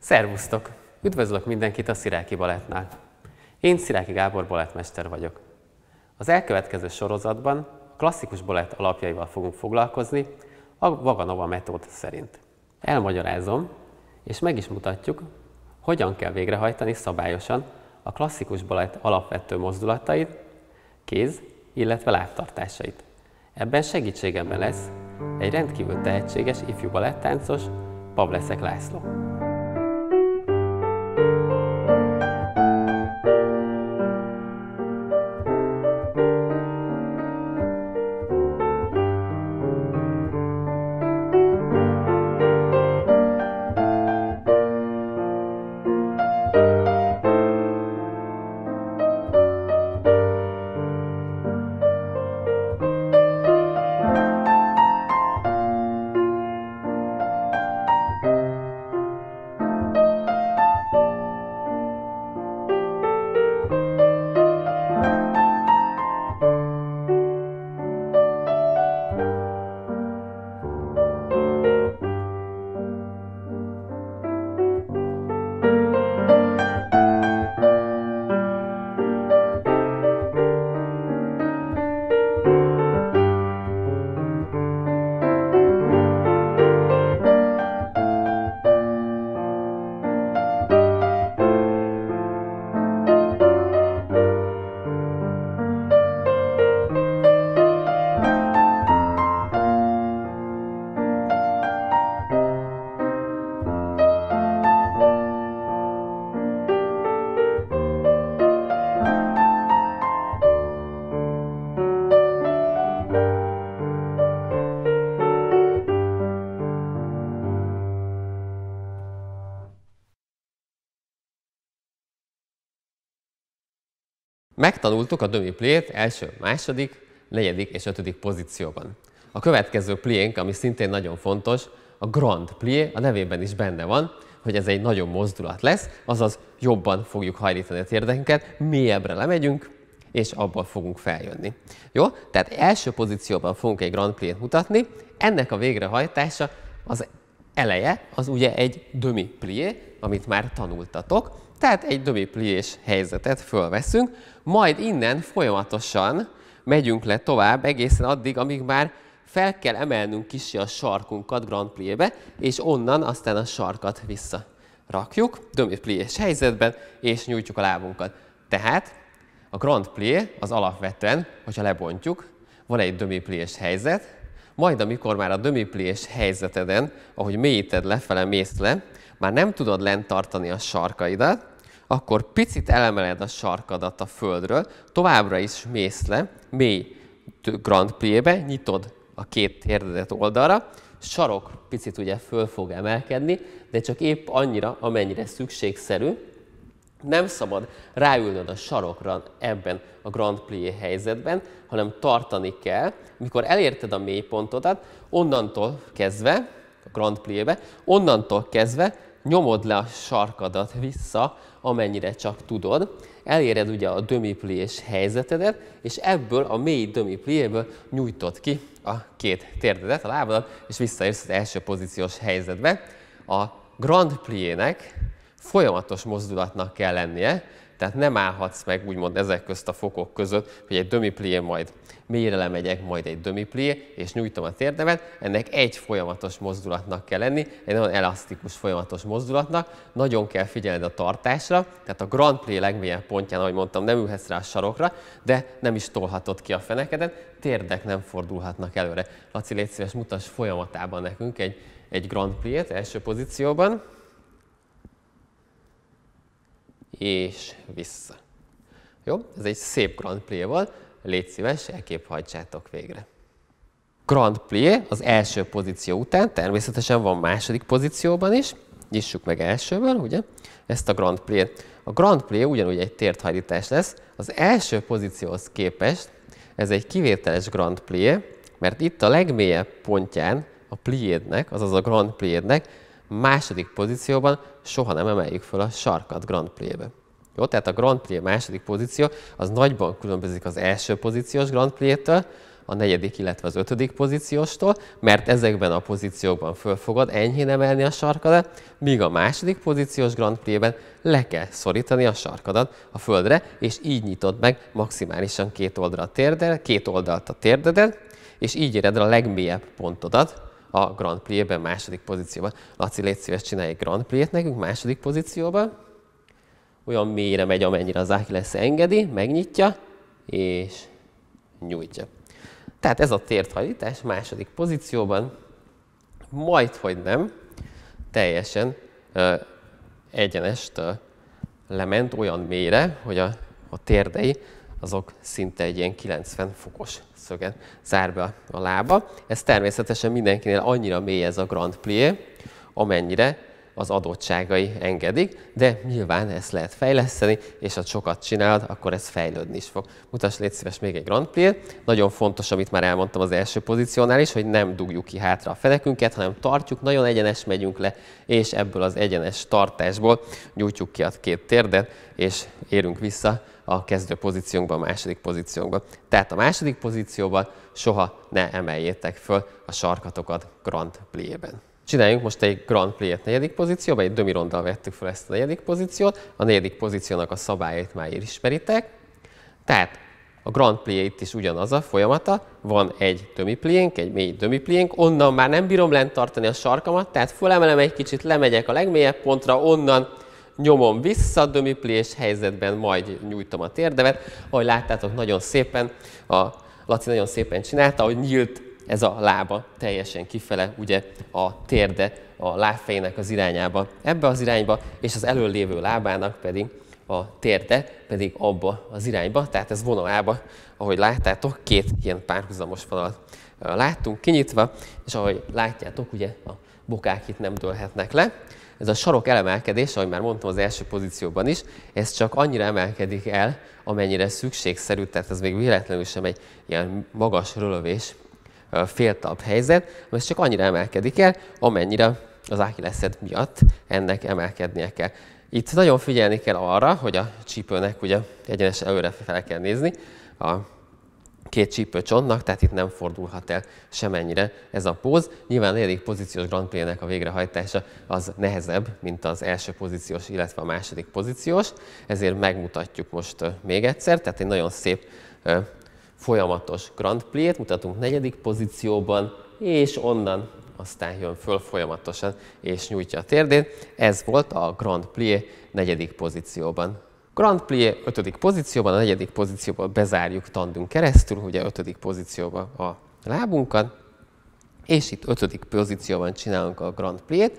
Szervusztok! Üdvözlök mindenkit a Sziráki Balettnál. Én Sziráki Gábor balettmester vagyok. Az elkövetkező sorozatban a klasszikus balett alapjaival fogunk foglalkozni a Vaganova metód szerint. Elmagyarázom, és meg is mutatjuk, hogyan kell végrehajtani szabályosan a klasszikus balett alapvető mozdulatait, kéz, illetve lábtartásait. Ebben segítségemben lesz egy rendkívül tehetséges ifjú balettáncos, Pavleszek László. Megtanultuk a dömi plét első, második, negyedik és ötödik pozícióban. A következő pliénk, ami szintén nagyon fontos, a grand plié, a nevében is benne van, hogy ez egy nagyobb mozdulat lesz, azaz jobban fogjuk hajlítani a térdeinket, mélyebbre lemegyünk, és abból fogunk feljönni. Jó? Tehát első pozícióban fogunk egy grand plié mutatni, ennek a végrehajtása az eleje, az ugye egy dömi plié, amit már tanultatok, tehát egy pliés helyzetet fölveszünk, majd innen folyamatosan megyünk le tovább egészen addig, amíg már fel kell emelnünk kisi a sarkunkat Grand Pliébe, és onnan aztán a sarkat vissza rakjuk, pliés helyzetben, és nyújtjuk a lábunkat. Tehát a Grand Plié az alapvetően, hogyha lebontjuk, van egy pliés helyzet, majd amikor már a pliés helyzeteden, ahogy mélyíted lefele, mész le, már nem tudod lent tartani a sarkaidat, akkor picit elemeled a sarkadat a földről, továbbra is mész le, mély grand Prix-be nyitod a két térdedet oldalra, sarok picit ugye föl fog emelkedni, de csak épp annyira, amennyire szükségszerű. Nem szabad ráülnöd a sarokra ebben a grand plié helyzetben, hanem tartani kell. Mikor elérted a mélypontodat, onnantól kezdve Grand Pliébe. Onnantól kezdve nyomod le a sarkadat vissza, amennyire csak tudod, eléred ugye a dömipliés helyzetedet, és ebből a mély dömipliéből nyújtod ki a két térdedet, a lábadat, és visszaérsz az első pozíciós helyzetbe. A grand pliének folyamatos mozdulatnak kell lennie, tehát nem állhatsz meg úgymond ezek közt a fokok között, hogy egy dömiplié majd mélyre lemegyek, majd egy dömiplié, és nyújtom a térdemet. Ennek egy folyamatos mozdulatnak kell lenni, egy nagyon elasztikus folyamatos mozdulatnak. Nagyon kell figyelned a tartásra, tehát a grand plié legmélyebb pontján, ahogy mondtam, nem ülhetsz rá a sarokra, de nem is tolhatod ki a fenekedet, térdek nem fordulhatnak előre. Laci, légy szíves, mutass folyamatában nekünk egy, egy grand plié első pozícióban és vissza. Jó? Ez egy szép Grand Plié volt, légy szíves, elkép végre. Grand Plié az első pozíció után, természetesen van második pozícióban is, nyissuk meg elsőből, ugye? Ezt a Grand Plié-t. A Grand Plié ugyanúgy egy térthajlítás lesz, az első pozícióhoz képest ez egy kivételes Grand Plié, mert itt a legmélyebb pontján a pliédnek, azaz a Grand Prix-nek második pozícióban soha nem emeljük fel a sarkat Grand Prix-be. Jó, tehát a Grand Prix második pozíció az nagyban különbözik az első pozíciós Grand Prix-től, a negyedik, illetve az ötödik pozícióstól, mert ezekben a pozíciókban föl fogod enyhén emelni a sarkadat, míg a második pozíciós Grand Prix-ben le kell szorítani a sarkadat a földre, és így nyitod meg maximálisan két, oldalra a térdel, két oldalt a térdedet, és így éred a legmélyebb pontodat, a Grand Prix-ben második pozícióban. Laci, légy szíves, csinálj egy Grand Prix-et nekünk második pozícióban. Olyan mélyre megy, amennyire az Aki lesz engedi, megnyitja, és nyújtja. Tehát ez a térthajítás második pozícióban, majd hogy nem, teljesen ö, egyenest ö, lement olyan mélyre, hogy a, a térdei azok szinte egy ilyen 90 fokos szöget zár be a lába. Ez természetesen mindenkinél annyira mély ez a Grand Plié, amennyire az adottságai engedik, de nyilván ezt lehet fejleszteni, és ha sokat csinálod, akkor ez fejlődni is fog. Mutas légy szíves még egy Grand Plié. Nagyon fontos, amit már elmondtam az első pozíciónál is, hogy nem dugjuk ki hátra a fenekünket, hanem tartjuk, nagyon egyenes megyünk le, és ebből az egyenes tartásból nyújtjuk ki a két térdet, és érünk vissza a kezdő pozíciónkba, a második pozíciónkba. Tehát a második pozícióban soha ne emeljétek föl a sarkatokat grand Plié-ben. Csináljunk most egy grand Play-et negyedik pozícióba, egy dömirondal vettük fel ezt a negyedik pozíciót, a negyedik pozíciónak a szabályait már ismeritek. Tehát a grand Play itt is ugyanaz a folyamata, van egy Dömi pliénk, egy mély pliénk, onnan már nem bírom lent tartani a sarkamat, tehát fölemelem egy kicsit, lemegyek a legmélyebb pontra, onnan nyomom vissza, dömiplés helyzetben majd nyújtom a térdemet. Ahogy láttátok, nagyon szépen, a Laci nagyon szépen csinálta, hogy nyílt ez a lába teljesen kifele, ugye a térde a lábfejének az irányába, ebbe az irányba, és az előlévő lábának pedig a térde pedig abba az irányba, tehát ez vonalába, ahogy láttátok, két ilyen párhuzamos vonalat láttunk kinyitva, és ahogy látjátok, ugye a bokák itt nem dőlhetnek le, ez a sarok elemelkedés, ahogy már mondtam az első pozícióban is, ez csak annyira emelkedik el, amennyire szükségszerű, tehát ez még véletlenül sem egy ilyen magas rölövés, féltalp helyzet, ez csak annyira emelkedik el, amennyire az ákileszed miatt ennek emelkednie kell. Itt nagyon figyelni kell arra, hogy a csípőnek ugye egyenes előre fel kell nézni, a két csontnak, tehát itt nem fordulhat el semennyire ez a póz. Nyilván negyedik pozíciós Grand Prix-nek a végrehajtása az nehezebb, mint az első pozíciós, illetve a második pozíciós, ezért megmutatjuk most még egyszer, tehát egy nagyon szép folyamatos Grand Prix-t mutatunk negyedik pozícióban, és onnan aztán jön föl folyamatosan és nyújtja a térdét. Ez volt a Grand Prix negyedik pozícióban. Grand Plié 5. pozícióban, a 4. pozícióban bezárjuk tandünk keresztül, ugye 5. pozícióban a lábunkat, és itt 5. pozícióban csinálunk a Grand Pliét,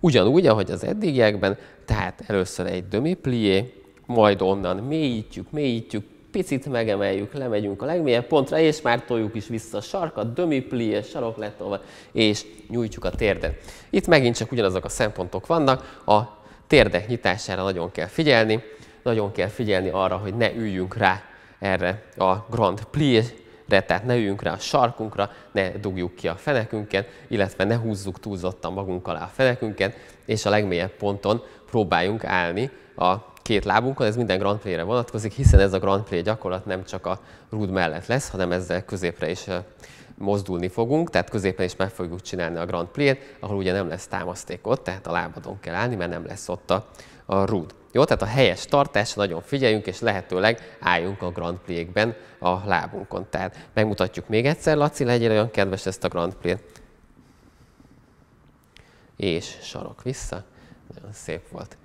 ugyanúgy, ahogy az eddigiekben, tehát először egy demi plié, majd onnan mélyítjük, mélyítjük, picit megemeljük, lemegyünk a legmélyebb pontra, és már toljuk is vissza a sarkat, demi plié, sarok letolva, és nyújtjuk a térdet. Itt megint csak ugyanazok a szempontok vannak, a térdek nyitására nagyon kell figyelni, nagyon kell figyelni arra, hogy ne üljünk rá erre a grand prix re tehát ne üljünk rá a sarkunkra, ne dugjuk ki a fenekünket, illetve ne húzzuk túlzottan magunk alá a fenekünket, és a legmélyebb ponton próbáljunk állni a két lábunkon. ez minden Grand Prix-re vonatkozik, hiszen ez a Grand Prix gyakorlat nem csak a rúd mellett lesz, hanem ezzel középre is mozdulni fogunk, tehát középen is meg fogjuk csinálni a Grand Prix-t, ahol ugye nem lesz támaszték ott, tehát a lábadon kell állni, mert nem lesz ott a, a rúd. Jó, tehát a helyes tartásra nagyon figyeljünk, és lehetőleg álljunk a Grand prix a lábunkon. Tehát megmutatjuk még egyszer, Laci, legyél olyan kedves ezt a Grand Prix-t. És sarok vissza. Nagyon szép volt.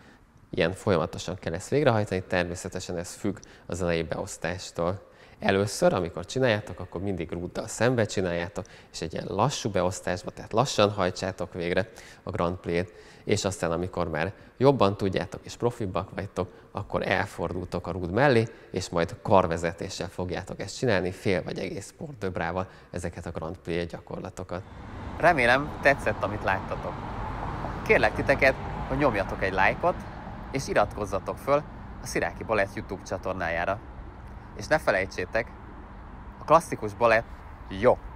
Ilyen folyamatosan kell ezt végrehajtani, természetesen ez függ az elejé beosztástól. Először, amikor csináljátok, akkor mindig rúddal szembe csináljátok, és egy ilyen lassú beosztásba, tehát lassan hajtsátok végre a Grand play t és aztán amikor már jobban tudjátok és profibbak vagytok, akkor elfordultok a rúd mellé, és majd karvezetéssel fogjátok ezt csinálni, fél vagy egész sportdöbrával ezeket a Grand Play gyakorlatokat. Remélem tetszett, amit láttatok. Kérlek titeket, hogy nyomjatok egy lájkot, és iratkozzatok föl a Sziráki Balett YouTube csatornájára. És ne felejtsétek, a klasszikus balett jó.